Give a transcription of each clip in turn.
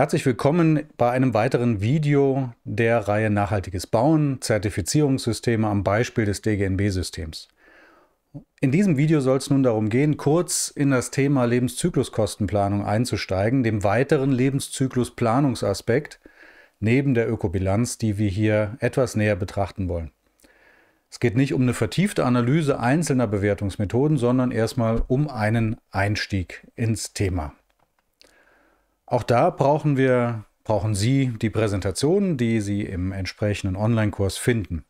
Herzlich willkommen bei einem weiteren Video der Reihe Nachhaltiges Bauen, Zertifizierungssysteme am Beispiel des DGNB-Systems. In diesem Video soll es nun darum gehen, kurz in das Thema Lebenszykluskostenplanung einzusteigen, dem weiteren Lebenszyklusplanungsaspekt neben der Ökobilanz, die wir hier etwas näher betrachten wollen. Es geht nicht um eine vertiefte Analyse einzelner Bewertungsmethoden, sondern erstmal um einen Einstieg ins Thema. Auch da brauchen wir, brauchen Sie die Präsentation, die Sie im entsprechenden Online-Kurs finden.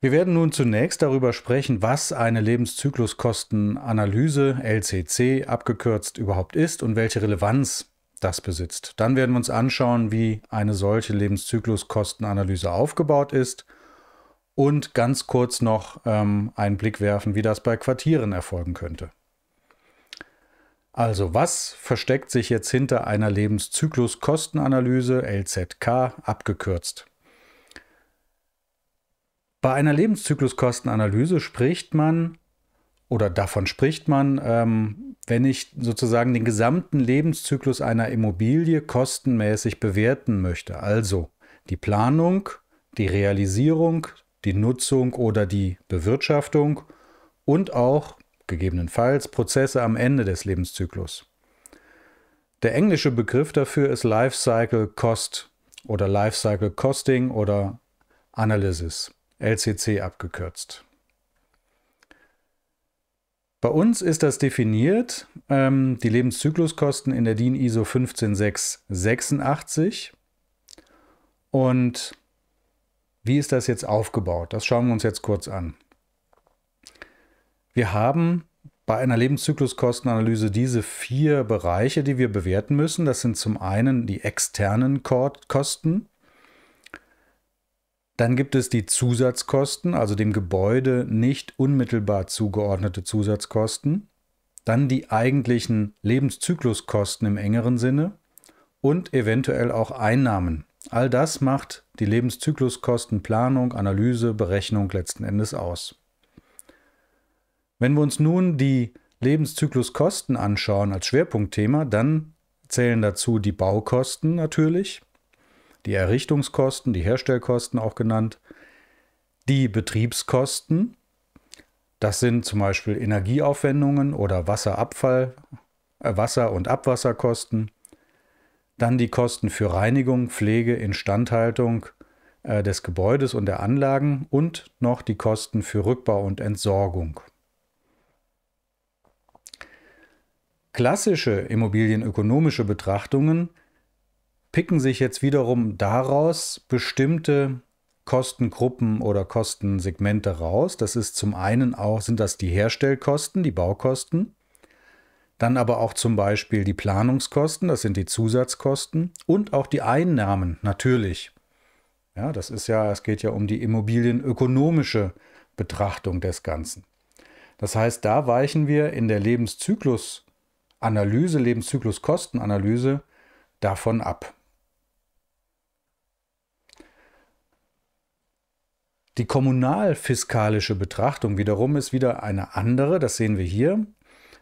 Wir werden nun zunächst darüber sprechen, was eine Lebenszykluskostenanalyse, LCC abgekürzt, überhaupt ist und welche Relevanz das besitzt. Dann werden wir uns anschauen, wie eine solche Lebenszykluskostenanalyse aufgebaut ist und ganz kurz noch ähm, einen Blick werfen, wie das bei Quartieren erfolgen könnte. Also was versteckt sich jetzt hinter einer Lebenszykluskostenanalyse, LZK abgekürzt? Bei einer Lebenszykluskostenanalyse spricht man oder davon spricht man, ähm, wenn ich sozusagen den gesamten Lebenszyklus einer Immobilie kostenmäßig bewerten möchte. Also die Planung, die Realisierung, die Nutzung oder die Bewirtschaftung und auch gegebenenfalls Prozesse am Ende des Lebenszyklus. Der englische Begriff dafür ist Lifecycle Cost oder Lifecycle Costing oder Analysis, LCC abgekürzt. Bei uns ist das definiert, ähm, die Lebenszykluskosten in der DIN ISO 15686. Und wie ist das jetzt aufgebaut? Das schauen wir uns jetzt kurz an. Wir haben bei einer Lebenszykluskostenanalyse diese vier Bereiche, die wir bewerten müssen. Das sind zum einen die externen Kosten. Dann gibt es die Zusatzkosten, also dem Gebäude nicht unmittelbar zugeordnete Zusatzkosten. Dann die eigentlichen Lebenszykluskosten im engeren Sinne und eventuell auch Einnahmen. All das macht die Lebenszykluskostenplanung, Analyse, Berechnung letzten Endes aus. Wenn wir uns nun die Lebenszykluskosten anschauen als Schwerpunktthema, dann zählen dazu die Baukosten natürlich, die Errichtungskosten, die Herstellkosten auch genannt, die Betriebskosten, das sind zum Beispiel Energieaufwendungen oder Wasserabfall, äh Wasser- und Abwasserkosten, dann die Kosten für Reinigung, Pflege, Instandhaltung äh, des Gebäudes und der Anlagen und noch die Kosten für Rückbau und Entsorgung. Klassische immobilienökonomische Betrachtungen picken sich jetzt wiederum daraus bestimmte Kostengruppen oder Kostensegmente raus. Das ist zum einen auch, sind das die Herstellkosten, die Baukosten, dann aber auch zum Beispiel die Planungskosten, das sind die Zusatzkosten und auch die Einnahmen natürlich. Ja, das ist ja, es geht ja um die immobilienökonomische Betrachtung des Ganzen. Das heißt, da weichen wir in der Lebenszyklus- Analyse, Lebenszykluskostenanalyse davon ab. Die kommunalfiskalische Betrachtung wiederum ist wieder eine andere, das sehen wir hier.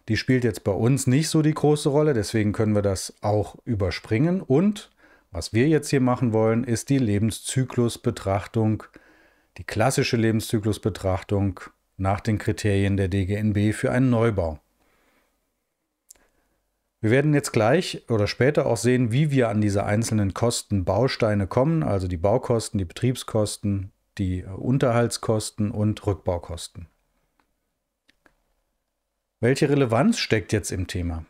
Die spielt jetzt bei uns nicht so die große Rolle, deswegen können wir das auch überspringen. Und was wir jetzt hier machen wollen, ist die Lebenszyklusbetrachtung, die klassische Lebenszyklusbetrachtung nach den Kriterien der DGNB für einen Neubau. Wir werden jetzt gleich oder später auch sehen, wie wir an diese einzelnen Kostenbausteine kommen, also die Baukosten, die Betriebskosten, die äh, Unterhaltskosten und Rückbaukosten. Welche Relevanz steckt jetzt im Thema?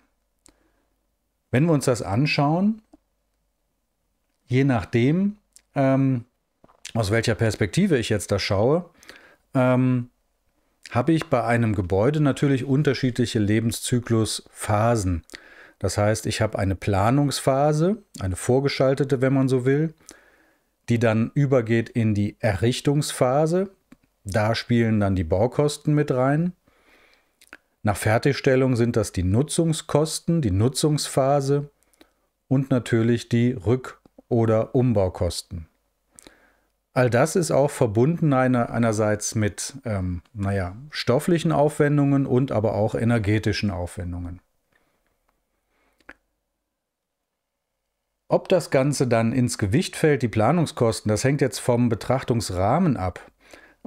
Wenn wir uns das anschauen, je nachdem, ähm, aus welcher Perspektive ich jetzt da schaue, ähm, habe ich bei einem Gebäude natürlich unterschiedliche Lebenszyklusphasen. Das heißt, ich habe eine Planungsphase, eine vorgeschaltete, wenn man so will, die dann übergeht in die Errichtungsphase. Da spielen dann die Baukosten mit rein. Nach Fertigstellung sind das die Nutzungskosten, die Nutzungsphase und natürlich die Rück- oder Umbaukosten. All das ist auch verbunden einer, einerseits mit ähm, naja, stofflichen Aufwendungen und aber auch energetischen Aufwendungen. Ob das Ganze dann ins Gewicht fällt, die Planungskosten, das hängt jetzt vom Betrachtungsrahmen ab.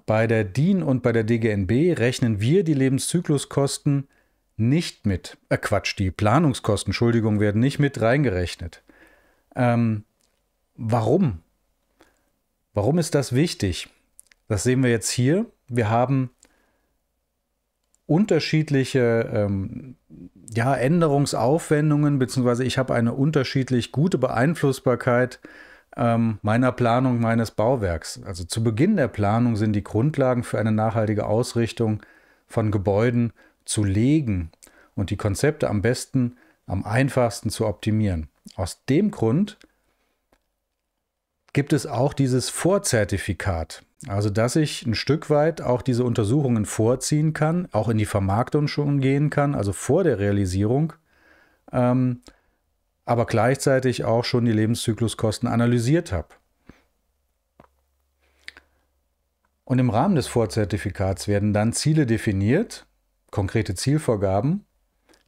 Bei der DIN und bei der DGNB rechnen wir die Lebenszykluskosten nicht mit. Äh Quatsch, die Planungskosten, Entschuldigung, werden nicht mit reingerechnet. Ähm, warum? Warum ist das wichtig? Das sehen wir jetzt hier. Wir haben unterschiedliche ähm, ja, Änderungsaufwendungen, beziehungsweise ich habe eine unterschiedlich gute Beeinflussbarkeit ähm, meiner Planung meines Bauwerks. Also zu Beginn der Planung sind die Grundlagen für eine nachhaltige Ausrichtung von Gebäuden zu legen und die Konzepte am besten, am einfachsten zu optimieren. Aus dem Grund gibt es auch dieses Vorzertifikat. Also, dass ich ein Stück weit auch diese Untersuchungen vorziehen kann, auch in die Vermarktung schon gehen kann, also vor der Realisierung, ähm, aber gleichzeitig auch schon die Lebenszykluskosten analysiert habe. Und im Rahmen des Vorzertifikats werden dann Ziele definiert, konkrete Zielvorgaben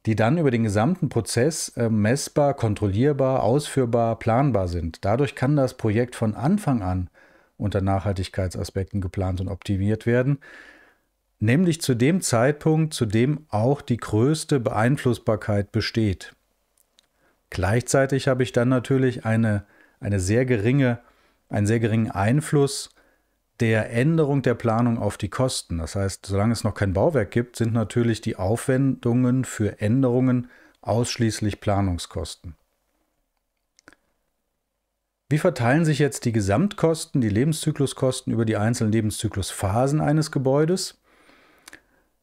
die dann über den gesamten Prozess äh, messbar, kontrollierbar, ausführbar, planbar sind. Dadurch kann das Projekt von Anfang an unter Nachhaltigkeitsaspekten geplant und optimiert werden, nämlich zu dem Zeitpunkt, zu dem auch die größte Beeinflussbarkeit besteht. Gleichzeitig habe ich dann natürlich eine, eine sehr geringe, einen sehr geringen Einfluss der Änderung der Planung auf die Kosten. Das heißt, solange es noch kein Bauwerk gibt, sind natürlich die Aufwendungen für Änderungen ausschließlich Planungskosten. Wie verteilen sich jetzt die Gesamtkosten, die Lebenszykluskosten über die einzelnen Lebenszyklusphasen eines Gebäudes?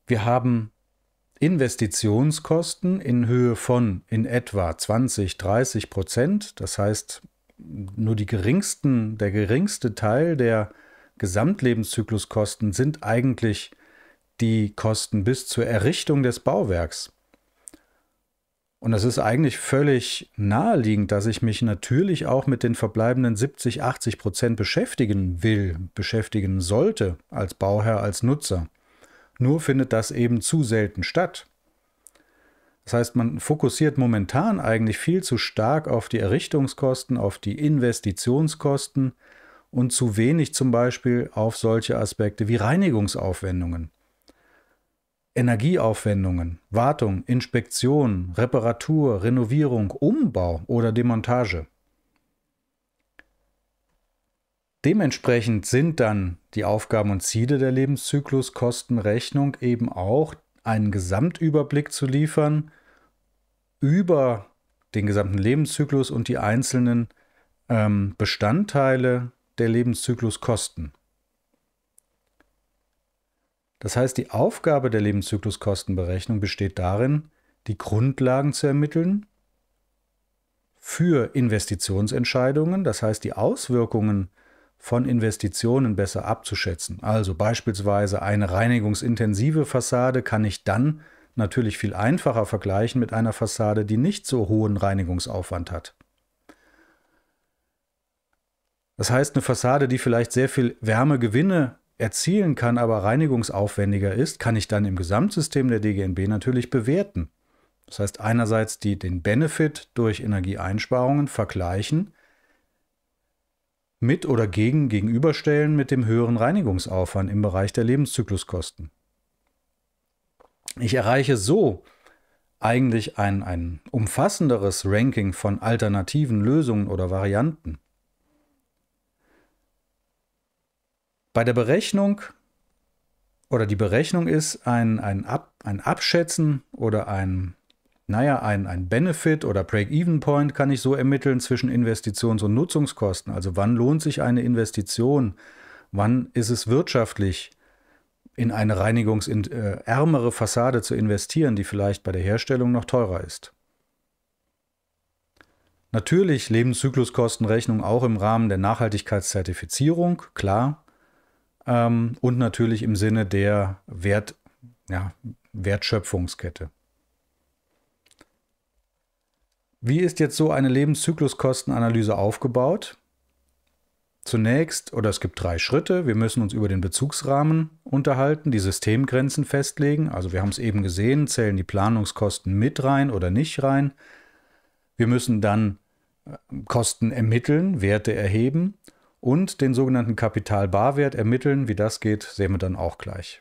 Wir haben Investitionskosten in Höhe von in etwa 20, 30 Prozent. Das heißt, nur die geringsten, der geringste Teil der Gesamtlebenszykluskosten sind eigentlich die Kosten bis zur Errichtung des Bauwerks. Und es ist eigentlich völlig naheliegend, dass ich mich natürlich auch mit den verbleibenden 70, 80 Prozent beschäftigen will, beschäftigen sollte, als Bauherr, als Nutzer. Nur findet das eben zu selten statt. Das heißt, man fokussiert momentan eigentlich viel zu stark auf die Errichtungskosten, auf die Investitionskosten, und zu wenig zum Beispiel auf solche Aspekte wie Reinigungsaufwendungen, Energieaufwendungen, Wartung, Inspektion, Reparatur, Renovierung, Umbau oder Demontage. Dementsprechend sind dann die Aufgaben und Ziele der Lebenszykluskostenrechnung eben auch einen Gesamtüberblick zu liefern über den gesamten Lebenszyklus und die einzelnen ähm, Bestandteile der Lebenszyklus Kosten. Das heißt, die Aufgabe der Lebenszykluskostenberechnung besteht darin, die Grundlagen zu ermitteln für Investitionsentscheidungen, das heißt die Auswirkungen von Investitionen besser abzuschätzen. Also beispielsweise eine reinigungsintensive Fassade kann ich dann natürlich viel einfacher vergleichen mit einer Fassade, die nicht so hohen Reinigungsaufwand hat. Das heißt, eine Fassade, die vielleicht sehr viel Wärmegewinne erzielen kann, aber reinigungsaufwendiger ist, kann ich dann im Gesamtsystem der DGNB natürlich bewerten. Das heißt, einerseits die, den Benefit durch Energieeinsparungen vergleichen, mit oder gegen gegenüberstellen mit dem höheren Reinigungsaufwand im Bereich der Lebenszykluskosten. Ich erreiche so eigentlich ein, ein umfassenderes Ranking von alternativen Lösungen oder Varianten. Bei der Berechnung oder die Berechnung ist ein, ein, Ab, ein Abschätzen oder ein, naja, ein, ein Benefit oder Break-Even-Point kann ich so ermitteln zwischen Investitions- und Nutzungskosten. Also wann lohnt sich eine Investition? Wann ist es wirtschaftlich, in eine reinigungsärmere äh, Fassade zu investieren, die vielleicht bei der Herstellung noch teurer ist? Natürlich Lebenszykluskostenrechnung auch im Rahmen der Nachhaltigkeitszertifizierung, klar ähm, und natürlich im Sinne der Wert, ja, Wertschöpfungskette. Wie ist jetzt so eine Lebenszykluskostenanalyse aufgebaut? Zunächst, oder es gibt drei Schritte, wir müssen uns über den Bezugsrahmen unterhalten, die Systemgrenzen festlegen. Also wir haben es eben gesehen, zählen die Planungskosten mit rein oder nicht rein. Wir müssen dann äh, Kosten ermitteln, Werte erheben und den sogenannten Kapitalbarwert ermitteln. Wie das geht, sehen wir dann auch gleich.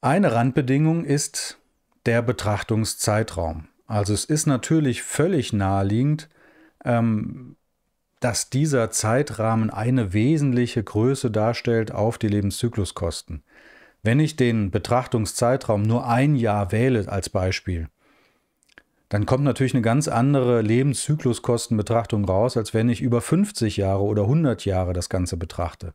Eine Randbedingung ist der Betrachtungszeitraum. Also es ist natürlich völlig naheliegend, ähm, dass dieser Zeitrahmen eine wesentliche Größe darstellt auf die Lebenszykluskosten. Wenn ich den Betrachtungszeitraum nur ein Jahr wähle als Beispiel, dann kommt natürlich eine ganz andere Lebenszykluskostenbetrachtung raus, als wenn ich über 50 Jahre oder 100 Jahre das Ganze betrachte.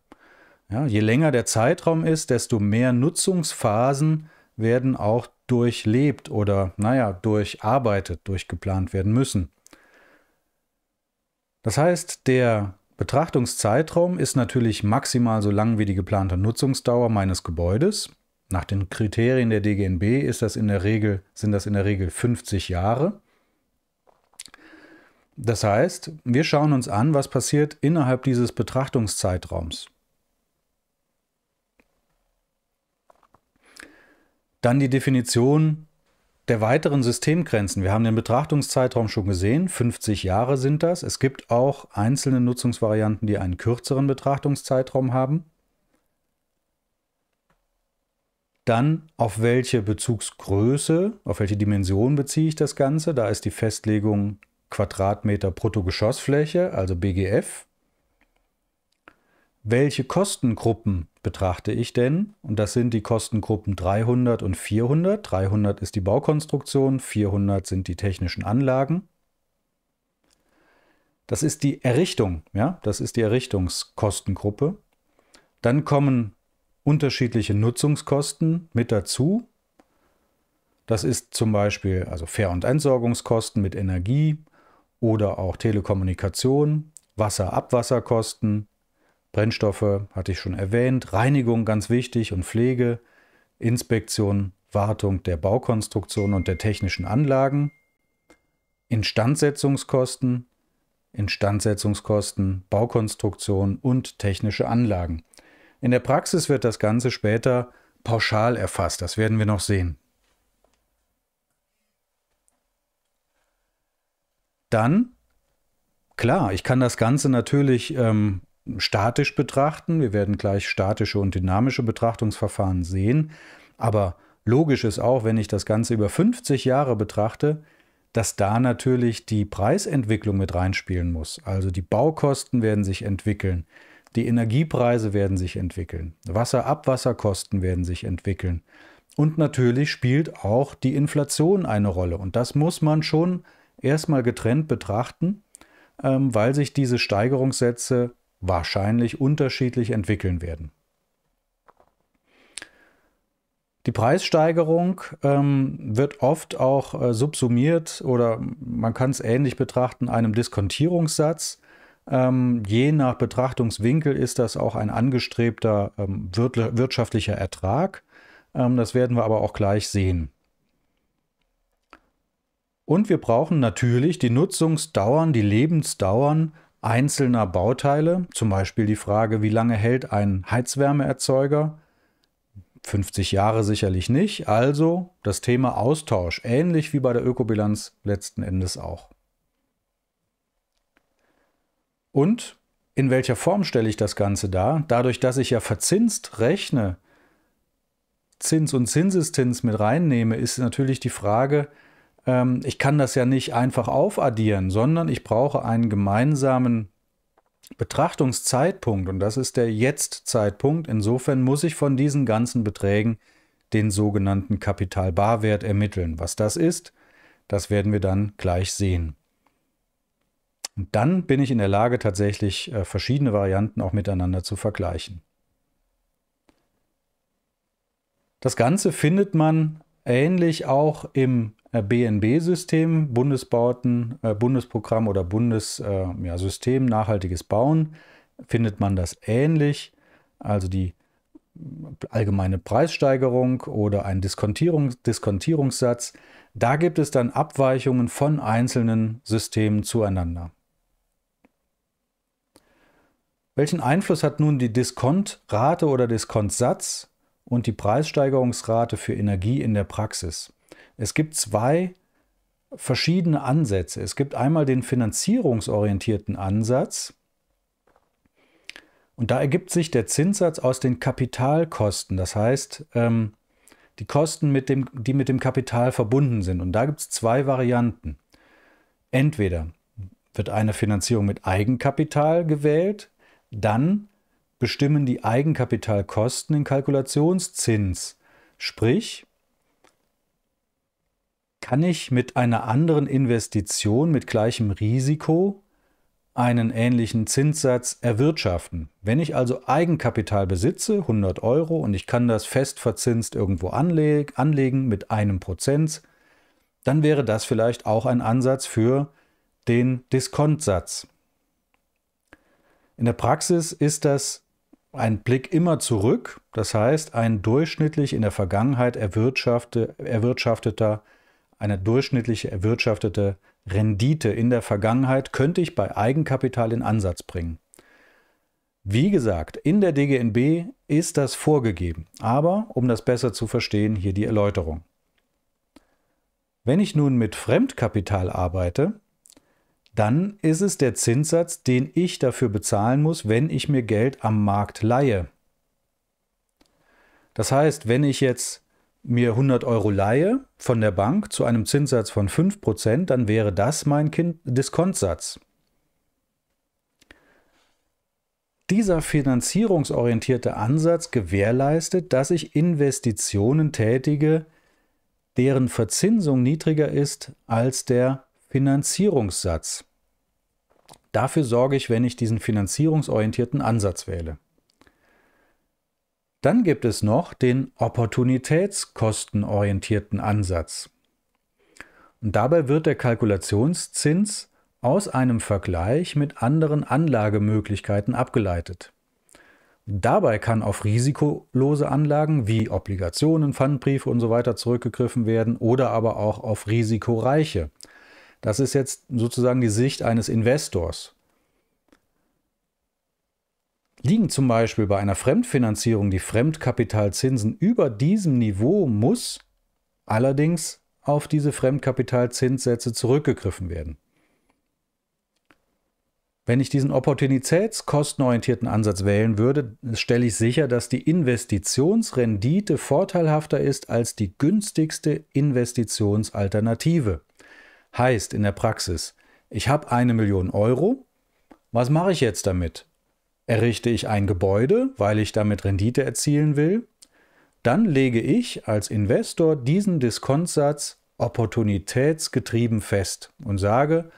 Ja, je länger der Zeitraum ist, desto mehr Nutzungsphasen werden auch durchlebt oder, naja, durcharbeitet, durchgeplant werden müssen. Das heißt, der Betrachtungszeitraum ist natürlich maximal so lang wie die geplante Nutzungsdauer meines Gebäudes. Nach den Kriterien der DGNB ist das in der Regel, sind das in der Regel 50 Jahre. Das heißt, wir schauen uns an, was passiert innerhalb dieses Betrachtungszeitraums. Dann die Definition der weiteren Systemgrenzen. Wir haben den Betrachtungszeitraum schon gesehen, 50 Jahre sind das. Es gibt auch einzelne Nutzungsvarianten, die einen kürzeren Betrachtungszeitraum haben. Dann auf welche Bezugsgröße, auf welche Dimension beziehe ich das Ganze? Da ist die Festlegung Quadratmeter Bruttogeschossfläche, also BGF. Welche Kostengruppen betrachte ich denn? Und das sind die Kostengruppen 300 und 400. 300 ist die Baukonstruktion, 400 sind die technischen Anlagen. Das ist die Errichtung, ja, das ist die Errichtungskostengruppe. Dann kommen unterschiedliche Nutzungskosten mit dazu. Das ist zum Beispiel also Fähr- und Entsorgungskosten mit Energie oder auch Telekommunikation, Wasser-Abwasserkosten, Brennstoffe hatte ich schon erwähnt, Reinigung ganz wichtig und Pflege, Inspektion, Wartung der Baukonstruktion und der technischen Anlagen, Instandsetzungskosten, Instandsetzungskosten, Baukonstruktion und technische Anlagen. In der Praxis wird das Ganze später pauschal erfasst, das werden wir noch sehen. Dann, klar, ich kann das Ganze natürlich ähm, statisch betrachten. Wir werden gleich statische und dynamische Betrachtungsverfahren sehen. Aber logisch ist auch, wenn ich das Ganze über 50 Jahre betrachte, dass da natürlich die Preisentwicklung mit reinspielen muss. Also die Baukosten werden sich entwickeln. Die Energiepreise werden sich entwickeln. Wasserabwasserkosten werden sich entwickeln. Und natürlich spielt auch die Inflation eine Rolle. Und das muss man schon erstmal getrennt betrachten, ähm, weil sich diese Steigerungssätze wahrscheinlich unterschiedlich entwickeln werden. Die Preissteigerung ähm, wird oft auch äh, subsumiert oder man kann es ähnlich betrachten einem Diskontierungssatz. Ähm, je nach Betrachtungswinkel ist das auch ein angestrebter ähm, wirtschaftlicher Ertrag. Ähm, das werden wir aber auch gleich sehen. Und wir brauchen natürlich die Nutzungsdauern, die Lebensdauern einzelner Bauteile. Zum Beispiel die Frage, wie lange hält ein Heizwärmeerzeuger? 50 Jahre sicherlich nicht. Also das Thema Austausch, ähnlich wie bei der Ökobilanz letzten Endes auch. Und in welcher Form stelle ich das Ganze dar? Dadurch, dass ich ja verzinst rechne, Zins und Zinseszins mit reinnehme, ist natürlich die Frage, ähm, ich kann das ja nicht einfach aufaddieren, sondern ich brauche einen gemeinsamen Betrachtungszeitpunkt und das ist der Jetzt-Zeitpunkt. Insofern muss ich von diesen ganzen Beträgen den sogenannten Kapitalbarwert ermitteln. Was das ist, das werden wir dann gleich sehen. Und dann bin ich in der Lage, tatsächlich äh, verschiedene Varianten auch miteinander zu vergleichen. Das Ganze findet man ähnlich auch im äh, BNB-System, Bundesbauten, äh, Bundesprogramm oder Bundessystem ja, Nachhaltiges Bauen, findet man das ähnlich. Also die allgemeine Preissteigerung oder ein Diskontierung, Diskontierungssatz. Da gibt es dann Abweichungen von einzelnen Systemen zueinander. Welchen Einfluss hat nun die Diskontrate oder Diskontsatz und die Preissteigerungsrate für Energie in der Praxis? Es gibt zwei verschiedene Ansätze. Es gibt einmal den finanzierungsorientierten Ansatz. Und da ergibt sich der Zinssatz aus den Kapitalkosten, das heißt ähm, die Kosten, mit dem, die mit dem Kapital verbunden sind. Und da gibt es zwei Varianten. Entweder wird eine Finanzierung mit Eigenkapital gewählt, dann bestimmen die Eigenkapitalkosten den Kalkulationszins. Sprich, kann ich mit einer anderen Investition mit gleichem Risiko einen ähnlichen Zinssatz erwirtschaften. Wenn ich also Eigenkapital besitze, 100 Euro, und ich kann das fest verzinst irgendwo anleg anlegen mit einem Prozent, dann wäre das vielleicht auch ein Ansatz für den Diskontsatz. In der Praxis ist das ein Blick immer zurück, das heißt ein durchschnittlich in der Vergangenheit erwirtschafte, erwirtschafteter, eine durchschnittliche erwirtschaftete Rendite in der Vergangenheit könnte ich bei Eigenkapital in Ansatz bringen. Wie gesagt, in der DGNB ist das vorgegeben, aber um das besser zu verstehen, hier die Erläuterung. Wenn ich nun mit Fremdkapital arbeite, dann ist es der Zinssatz, den ich dafür bezahlen muss, wenn ich mir Geld am Markt leihe. Das heißt, wenn ich jetzt mir 100 Euro leihe von der Bank zu einem Zinssatz von 5%, dann wäre das mein Diskontsatz. Dieser finanzierungsorientierte Ansatz gewährleistet, dass ich Investitionen tätige, deren Verzinsung niedriger ist als der Finanzierungssatz. Dafür sorge ich, wenn ich diesen finanzierungsorientierten Ansatz wähle. Dann gibt es noch den opportunitätskostenorientierten Ansatz. Und dabei wird der Kalkulationszins aus einem Vergleich mit anderen Anlagemöglichkeiten abgeleitet. Dabei kann auf risikolose Anlagen wie Obligationen, Pfandbriefe usw. So zurückgegriffen werden oder aber auch auf risikoreiche. Das ist jetzt sozusagen die Sicht eines Investors. Liegen zum Beispiel bei einer Fremdfinanzierung die Fremdkapitalzinsen über diesem Niveau, muss allerdings auf diese Fremdkapitalzinssätze zurückgegriffen werden. Wenn ich diesen opportunitätskostenorientierten Ansatz wählen würde, stelle ich sicher, dass die Investitionsrendite vorteilhafter ist als die günstigste Investitionsalternative. Heißt in der Praxis, ich habe eine Million Euro. Was mache ich jetzt damit? Errichte ich ein Gebäude, weil ich damit Rendite erzielen will? Dann lege ich als Investor diesen Diskontsatz opportunitätsgetrieben fest und sage,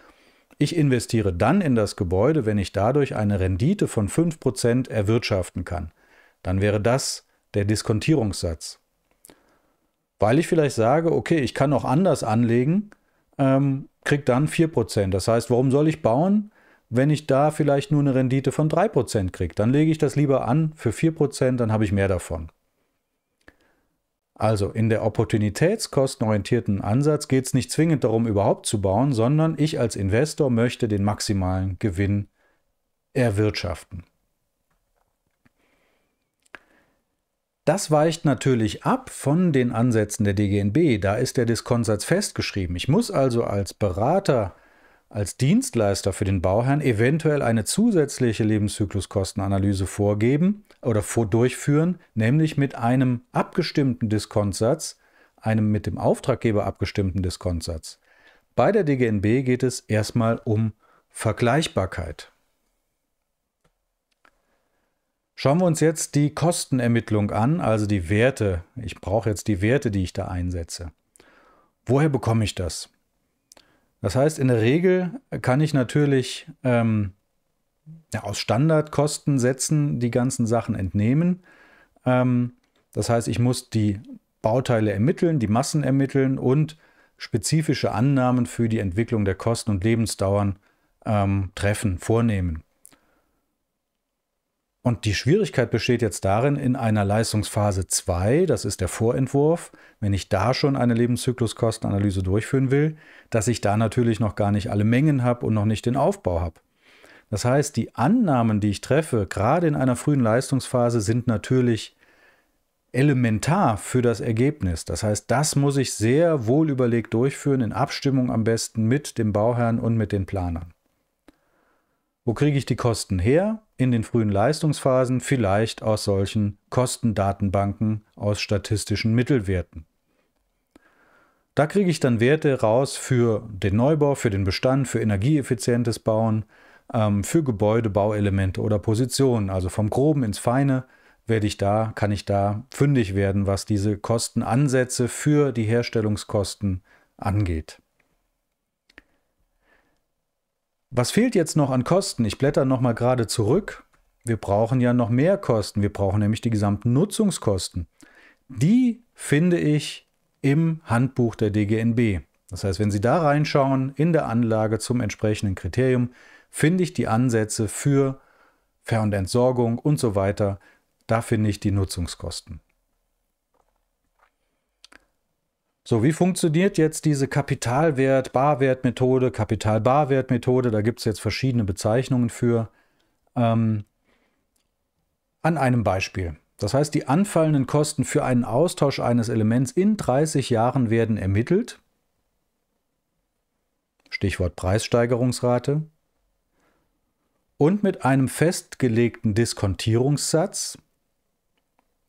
ich investiere dann in das Gebäude, wenn ich dadurch eine Rendite von 5% erwirtschaften kann. Dann wäre das der Diskontierungssatz. Weil ich vielleicht sage, okay, ich kann auch anders anlegen, ähm, kriege dann 4%. Das heißt, warum soll ich bauen, wenn ich da vielleicht nur eine Rendite von 3% kriege? Dann lege ich das lieber an für 4%, dann habe ich mehr davon. Also in der opportunitätskostenorientierten Ansatz geht es nicht zwingend darum, überhaupt zu bauen, sondern ich als Investor möchte den maximalen Gewinn erwirtschaften. Das weicht natürlich ab von den Ansätzen der DGNB. Da ist der Diskonsatz festgeschrieben. Ich muss also als Berater, als Dienstleister für den Bauherrn eventuell eine zusätzliche Lebenszykluskostenanalyse vorgeben oder durchführen, nämlich mit einem abgestimmten Diskonsatz, einem mit dem Auftraggeber abgestimmten Diskonsatz. Bei der DGNB geht es erstmal um Vergleichbarkeit. Schauen wir uns jetzt die Kostenermittlung an, also die Werte. Ich brauche jetzt die Werte, die ich da einsetze. Woher bekomme ich das? Das heißt, in der Regel kann ich natürlich ähm, ja, aus Standardkostensätzen die ganzen Sachen entnehmen. Ähm, das heißt, ich muss die Bauteile ermitteln, die Massen ermitteln und spezifische Annahmen für die Entwicklung der Kosten und Lebensdauern ähm, treffen, vornehmen. Und die Schwierigkeit besteht jetzt darin, in einer Leistungsphase 2, das ist der Vorentwurf, wenn ich da schon eine Lebenszykluskostenanalyse durchführen will, dass ich da natürlich noch gar nicht alle Mengen habe und noch nicht den Aufbau habe. Das heißt, die Annahmen, die ich treffe, gerade in einer frühen Leistungsphase, sind natürlich elementar für das Ergebnis. Das heißt, das muss ich sehr wohl überlegt durchführen, in Abstimmung am besten mit dem Bauherrn und mit den Planern. Wo kriege ich die Kosten her? In den frühen Leistungsphasen vielleicht aus solchen Kostendatenbanken aus statistischen Mittelwerten. Da kriege ich dann Werte raus für den Neubau, für den Bestand, für energieeffizientes Bauen, ähm, für Gebäude, Bauelemente oder Positionen. Also vom Groben ins Feine werde ich da, kann ich da fündig werden, was diese Kostenansätze für die Herstellungskosten angeht. Was fehlt jetzt noch an Kosten? Ich blätter nochmal gerade zurück. Wir brauchen ja noch mehr Kosten. Wir brauchen nämlich die gesamten Nutzungskosten. Die finde ich im Handbuch der DGNB. Das heißt, wenn Sie da reinschauen, in der Anlage zum entsprechenden Kriterium, finde ich die Ansätze für Ver- und Entsorgung und so weiter. Da finde ich die Nutzungskosten. So, wie funktioniert jetzt diese Kapitalwert-Barwert-Methode, Kapital-Barwert-Methode? Da gibt es jetzt verschiedene Bezeichnungen für. Ähm, an einem Beispiel. Das heißt, die anfallenden Kosten für einen Austausch eines Elements in 30 Jahren werden ermittelt. Stichwort Preissteigerungsrate. Und mit einem festgelegten Diskontierungssatz,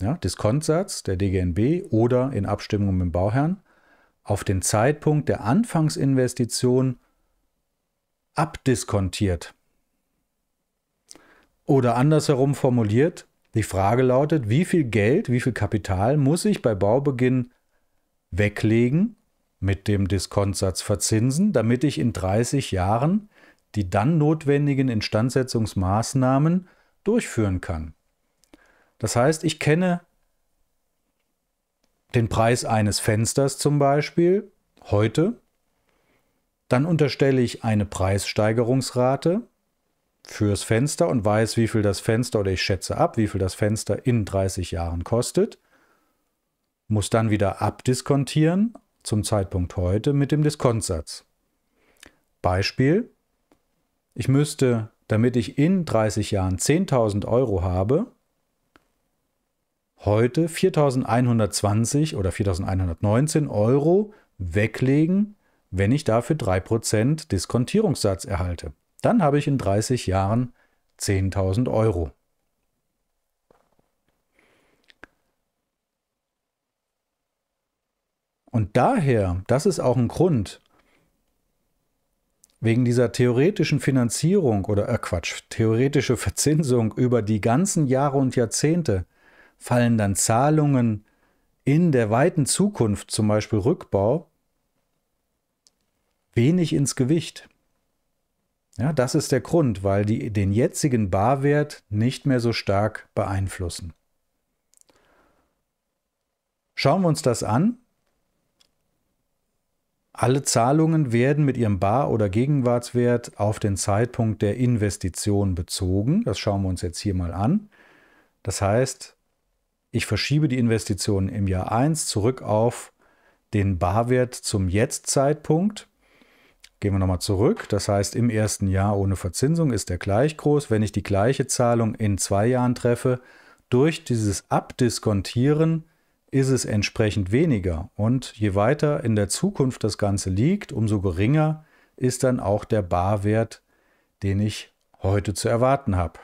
ja, Diskontsatz der DGNB oder in Abstimmung mit dem Bauherrn, auf den Zeitpunkt der Anfangsinvestition abdiskontiert. Oder andersherum formuliert, die Frage lautet, wie viel Geld, wie viel Kapital muss ich bei Baubeginn weglegen, mit dem Diskontsatz verzinsen, damit ich in 30 Jahren die dann notwendigen Instandsetzungsmaßnahmen durchführen kann. Das heißt, ich kenne den Preis eines Fensters zum Beispiel heute, dann unterstelle ich eine Preissteigerungsrate fürs Fenster und weiß, wie viel das Fenster oder ich schätze ab, wie viel das Fenster in 30 Jahren kostet, muss dann wieder abdiskontieren zum Zeitpunkt heute mit dem Diskontsatz. Beispiel, ich müsste, damit ich in 30 Jahren 10.000 Euro habe, heute 4120 oder 4119 Euro weglegen, wenn ich dafür 3% Diskontierungssatz erhalte. Dann habe ich in 30 Jahren 10.000 Euro. Und daher, das ist auch ein Grund, wegen dieser theoretischen Finanzierung oder äh Quatsch, theoretische Verzinsung über die ganzen Jahre und Jahrzehnte, fallen dann Zahlungen in der weiten Zukunft, zum Beispiel Rückbau, wenig ins Gewicht. Ja, das ist der Grund, weil die den jetzigen Barwert nicht mehr so stark beeinflussen. Schauen wir uns das an. Alle Zahlungen werden mit ihrem Bar- oder Gegenwartswert auf den Zeitpunkt der Investition bezogen. Das schauen wir uns jetzt hier mal an. Das heißt, ich verschiebe die Investitionen im Jahr 1 zurück auf den Barwert zum Jetzt-Zeitpunkt. Gehen wir nochmal zurück. Das heißt, im ersten Jahr ohne Verzinsung ist er gleich groß. Wenn ich die gleiche Zahlung in zwei Jahren treffe, durch dieses Abdiskontieren ist es entsprechend weniger. Und je weiter in der Zukunft das Ganze liegt, umso geringer ist dann auch der Barwert, den ich heute zu erwarten habe.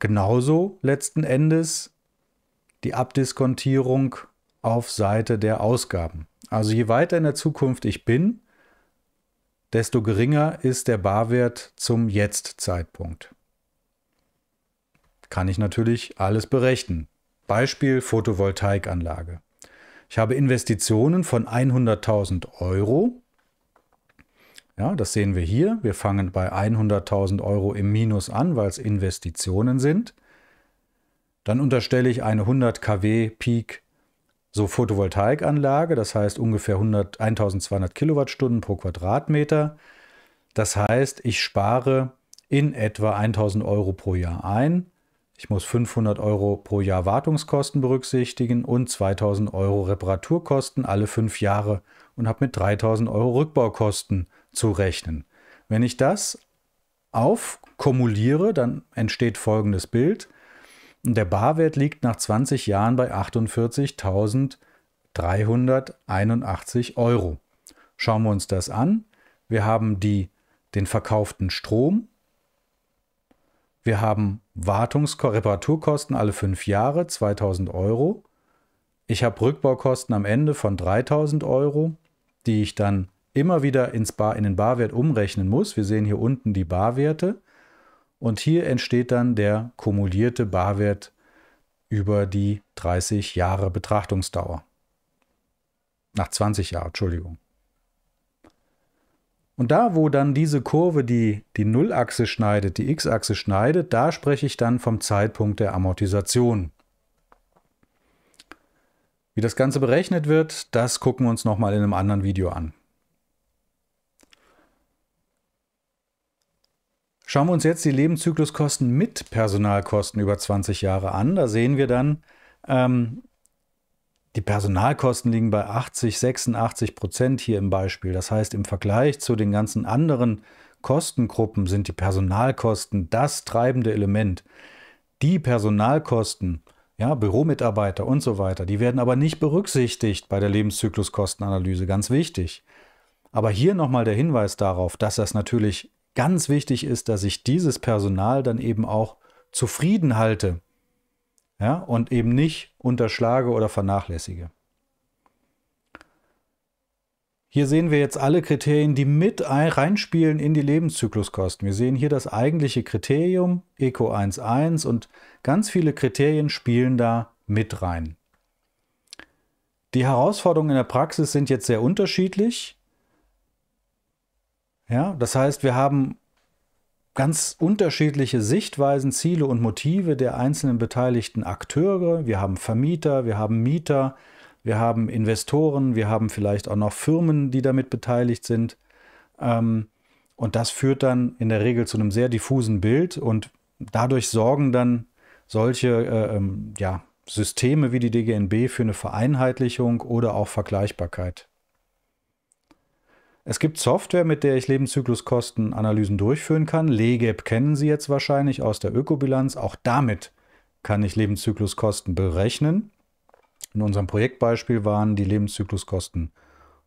Genauso letzten Endes die Abdiskontierung auf Seite der Ausgaben. Also je weiter in der Zukunft ich bin, desto geringer ist der Barwert zum Jetzt-Zeitpunkt. Kann ich natürlich alles berechnen. Beispiel Photovoltaikanlage. Ich habe Investitionen von 100.000 Euro ja, das sehen wir hier. Wir fangen bei 100.000 Euro im Minus an, weil es Investitionen sind. Dann unterstelle ich eine 100 kW Peak so Photovoltaikanlage, das heißt ungefähr 100, 1200 Kilowattstunden pro Quadratmeter. Das heißt, ich spare in etwa 1000 Euro pro Jahr ein. Ich muss 500 Euro pro Jahr Wartungskosten berücksichtigen und 2000 Euro Reparaturkosten alle fünf Jahre und habe mit 3000 Euro Rückbaukosten zu rechnen. Wenn ich das aufkumuliere, dann entsteht folgendes Bild. Der Barwert liegt nach 20 Jahren bei 48.381 Euro. Schauen wir uns das an. Wir haben die, den verkauften Strom. Wir haben Wartungs- Reparaturkosten alle fünf Jahre, 2000 Euro. Ich habe Rückbaukosten am Ende von 3000 Euro, die ich dann immer wieder ins Bar, in den Barwert umrechnen muss. Wir sehen hier unten die Barwerte und hier entsteht dann der kumulierte Barwert über die 30 Jahre Betrachtungsdauer. Nach 20 Jahren, Entschuldigung. Und da, wo dann diese Kurve die, die Nullachse schneidet, die x-Achse schneidet, da spreche ich dann vom Zeitpunkt der Amortisation. Wie das Ganze berechnet wird, das gucken wir uns nochmal in einem anderen Video an. Schauen wir uns jetzt die Lebenszykluskosten mit Personalkosten über 20 Jahre an. Da sehen wir dann, ähm, die Personalkosten liegen bei 80, 86 Prozent hier im Beispiel. Das heißt, im Vergleich zu den ganzen anderen Kostengruppen sind die Personalkosten das treibende Element. Die Personalkosten, ja, Büromitarbeiter und so weiter, die werden aber nicht berücksichtigt bei der Lebenszykluskostenanalyse, ganz wichtig. Aber hier nochmal der Hinweis darauf, dass das natürlich ganz wichtig ist, dass ich dieses Personal dann eben auch zufrieden halte ja, und eben nicht unterschlage oder vernachlässige. Hier sehen wir jetzt alle Kriterien, die mit reinspielen in die Lebenszykluskosten. Wir sehen hier das eigentliche Kriterium, ECO 1.1 und ganz viele Kriterien spielen da mit rein. Die Herausforderungen in der Praxis sind jetzt sehr unterschiedlich. Ja, das heißt, wir haben ganz unterschiedliche Sichtweisen, Ziele und Motive der einzelnen beteiligten Akteure. Wir haben Vermieter, wir haben Mieter, wir haben Investoren, wir haben vielleicht auch noch Firmen, die damit beteiligt sind. Ähm, und das führt dann in der Regel zu einem sehr diffusen Bild und dadurch sorgen dann solche äh, ähm, ja, Systeme wie die DGNB für eine Vereinheitlichung oder auch Vergleichbarkeit. Es gibt Software, mit der ich Lebenszykluskostenanalysen durchführen kann. Legeb kennen Sie jetzt wahrscheinlich aus der Ökobilanz. Auch damit kann ich Lebenszykluskosten berechnen. In unserem Projektbeispiel waren die Lebenszykluskosten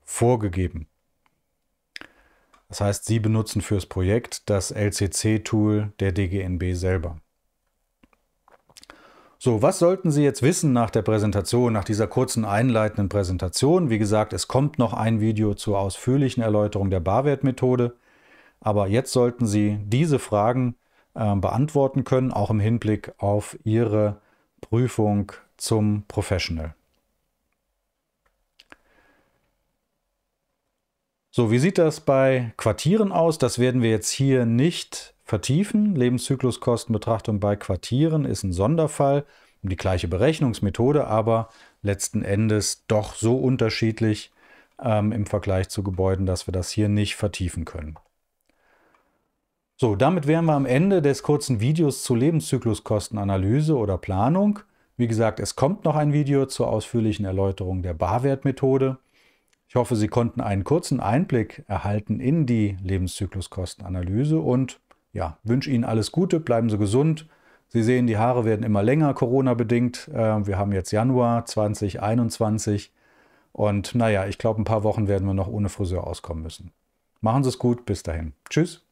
vorgegeben. Das heißt, Sie benutzen fürs Projekt das LCC-Tool der DGNB selber. So, was sollten Sie jetzt wissen nach der Präsentation, nach dieser kurzen einleitenden Präsentation? Wie gesagt, es kommt noch ein Video zur ausführlichen Erläuterung der Barwertmethode. Aber jetzt sollten Sie diese Fragen äh, beantworten können, auch im Hinblick auf Ihre Prüfung zum Professional. So, wie sieht das bei Quartieren aus? Das werden wir jetzt hier nicht vertiefen. Lebenszykluskostenbetrachtung bei Quartieren ist ein Sonderfall. Die gleiche Berechnungsmethode, aber letzten Endes doch so unterschiedlich ähm, im Vergleich zu Gebäuden, dass wir das hier nicht vertiefen können. So, damit wären wir am Ende des kurzen Videos zu Lebenszykluskostenanalyse oder Planung. Wie gesagt, es kommt noch ein Video zur ausführlichen Erläuterung der Barwertmethode. methode ich hoffe, Sie konnten einen kurzen Einblick erhalten in die Lebenszykluskostenanalyse und ja, wünsche Ihnen alles Gute, bleiben Sie gesund. Sie sehen, die Haare werden immer länger, Corona bedingt. Ähm, wir haben jetzt Januar 2021 und naja, ich glaube, ein paar Wochen werden wir noch ohne Friseur auskommen müssen. Machen Sie es gut, bis dahin. Tschüss.